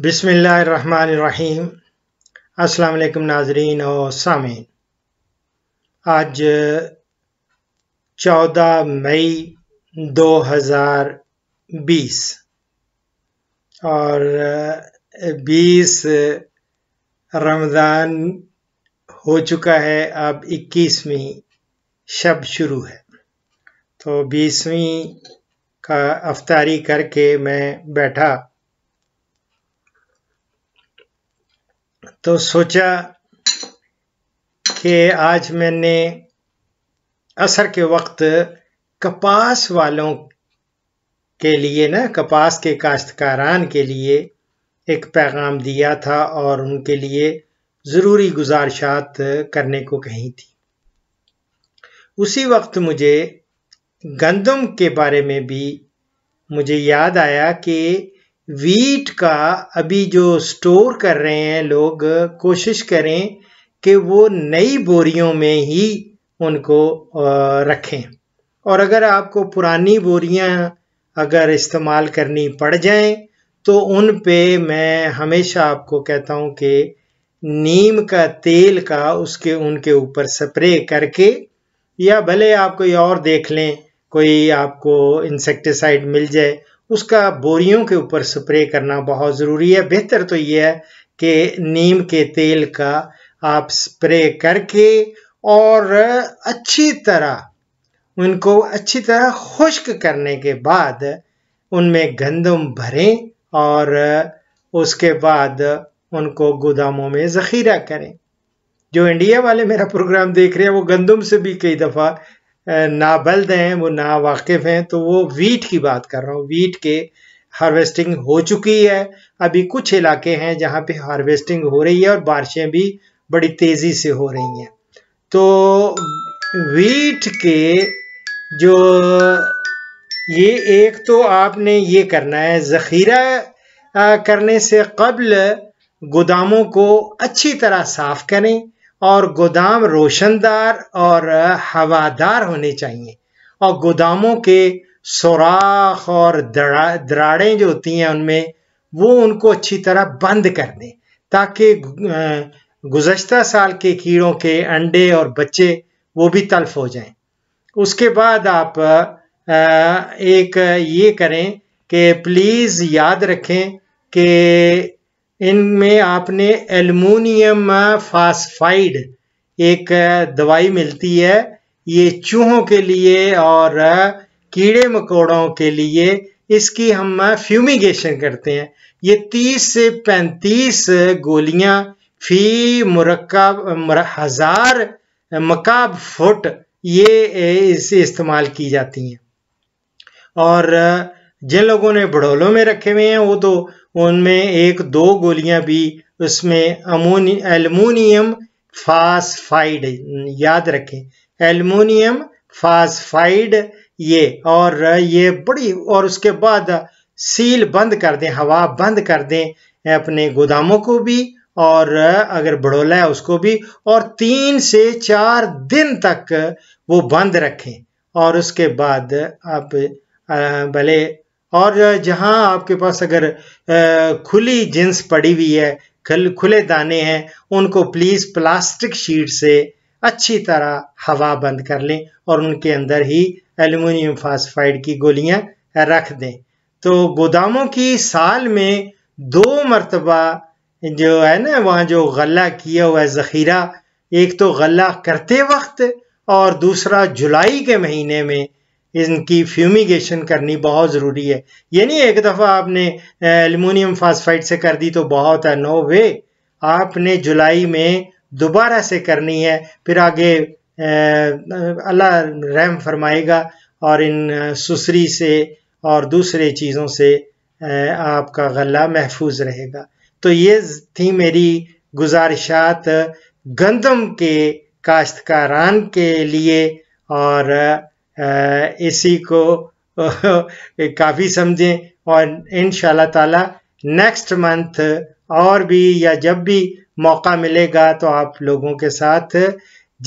बिसमीम् अस्सलाम नाजरीन और सामीन आज 14 मई 2020 और 20 रमज़ान हो चुका है अब 21वीं शब शुरू है तो 20वीं का अफ्तारी करके मैं बैठा तो सोचा कि आज मैंने असर के वक्त कपास वालों के लिए ना कपास के काश्तकारान के लिए एक पैगाम दिया था और उनके लिए ज़रूरी गुज़ारशात करने को कही थी उसी वक्त मुझे गंदम के बारे में भी मुझे याद आया कि वीट का अभी जो स्टोर कर रहे हैं लोग कोशिश करें कि वो नई बोरियों में ही उनको रखें और अगर आपको पुरानी बोरियां अगर इस्तेमाल करनी पड़ जाएं तो उन पे मैं हमेशा आपको कहता हूँ कि नीम का तेल का उसके उनके ऊपर स्प्रे करके या भले आप कोई और देख लें कोई आपको इंसेक्टिसाइड मिल जाए उसका बोरियों के ऊपर स्प्रे करना बहुत ज़रूरी है बेहतर तो यह है कि नीम के तेल का आप स्प्रे करके और अच्छी तरह उनको अच्छी तरह खुश्क करने के बाद उनमें गंदम भरें और उसके बाद उनको गोदामों में ज़ख़ीरा करें जो इंडिया वाले मेरा प्रोग्राम देख रहे हैं वो गंदम से भी कई दफ़ा नाबल्द हैं वो ना वाकिफ़ हैं तो वो वीट की बात कर रहा हूँ वीट के हार्वेस्टिंग हो चुकी है अभी कुछ इलाके हैं जहाँ पे हार्वेस्टिंग हो रही है और बारिशें भी बड़ी तेज़ी से हो रही हैं तो वीट के जो ये एक तो आपने ये करना है ज़ख़ीरा करने से कबल गोदामों को अच्छी तरह साफ़ करें और गोदाम रोशनदार और हवादार होने चाहिए और गोदामों के सुराख और दरा, दराड़ें जो होती हैं उनमें वो उनको अच्छी तरह बंद कर दें ताकि गुजशत साल के कीड़ों के अंडे और बच्चे वो भी तल्फ हो जाएं उसके बाद आप एक ये करें कि प्लीज़ याद रखें कि इनमें आपने एलमोनियम फास्फाइड एक दवाई मिलती है ये चूहों के लिए और कीड़े मकोड़ों के लिए इसकी हम फ्यूमिगेशन करते हैं ये 30 से 35 गोलियां फी मुरक्का हजार मकाब फुट ये इसे इस्तेमाल की जाती हैं और जिन लोगों ने बड़ोलों में रखे हुए हैं वो तो उनमें एक दो गोलियां भी उसमें अमोनी एलमोनियम फास्फाइड याद रखें एलमोनियम फास्फाइड ये और ये बड़ी और उसके बाद सील बंद कर दें हवा बंद कर दें अपने गोदामों को भी और अगर बड़ोला है उसको भी और तीन से चार दिन तक वो बंद रखें और उसके बाद आप भले और जहां आपके पास अगर खुली जिन्स पड़ी हुई है खल, खुले दाने हैं उनको प्लीज़ प्लास्टिक शीट से अच्छी तरह हवा बंद कर लें और उनके अंदर ही एल्यूमिनियम फास्फाइड की गोलियां रख दें तो गोदामों की साल में दो मरतबा जो है ना वहाँ जो गला किया हुआ है ज़ख़ीरा एक तो गला करते वक्त और दूसरा जुलाई के महीने में इनकी फ्यूमिगेशन करनी बहुत ज़रूरी है ये नहीं एक दफ़ा आपने एलमिनियम फास्फाइड से कर दी तो बहुत है नो वे आपने जुलाई में दोबारा से करनी है फिर आगे अल्लाह रहम फरमाएगा और इन सुसरी से और दूसरे चीज़ों से आपका गला महफूज रहेगा तो ये थी मेरी गुजारिशात गंदम के काश्तकारान के लिए और इसी को काफ़ी समझें और इन ताला नेक्स्ट मंथ और भी या जब भी मौका मिलेगा तो आप लोगों के साथ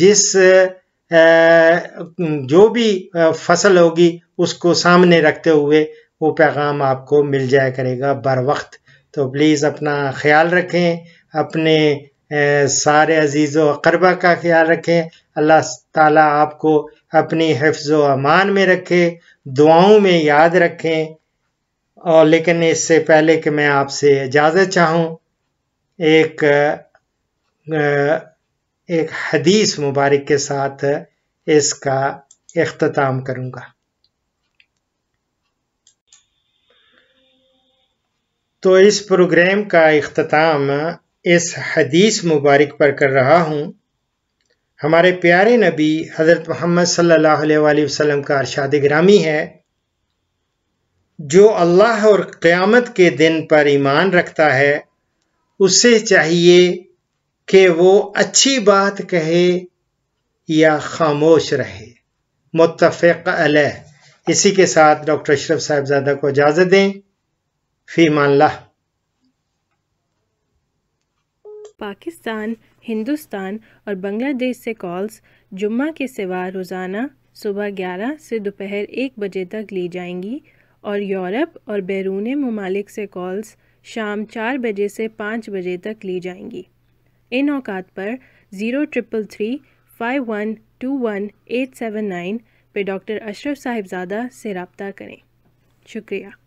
जिस जो भी फसल होगी उसको सामने रखते हुए वो पैगाम आपको मिल जाया करेगा बर वक्त तो प्लीज़ अपना ख्याल रखें अपने सारे अजीज़ व अकरबा का ख्याल रखें अल्लाह ताला आपको अपनी हफ्ज अमान में रखें दुआओं में याद रखें और लेकिन इससे पहले कि मैं आपसे इजाज़त चाहूँ एक एक हदीस मुबारक के साथ इसका अख्ताम करूँगा तो इस प्रोग्राम का अख्ताम इस हदीस मुबारक पर कर रहा हूँ हमारे प्यारे नबी हज़रत मोहम्मद सल्लल्लाहु का अरशाद ग्रामी है जो अल्लाह और क़्यामत के दिन पर ईमान रखता है उससे चाहिए कि वो अच्छी बात कहे या खामोश रहे मुतफ़ अलह इसी के साथ डॉक्टर अशरफ साहबजादा को इजाज़त दें फीमान पाकिस्तान हिंदुस्तान और बांग्लादेश से कॉल्स जुम्मा के सिवा रोज़ाना सुबह 11 से दोपहर एक बजे तक ली जाएंगी और यूरोप और बैरून ममालिक से कॉल्स शाम चार बजे से पाँच बजे तक ली जाएंगी इन औकात पर zero triple three five one two one eight seven nine पे डॉक्टर अशरफ साहिबजादा से रबता करें शुक्रिया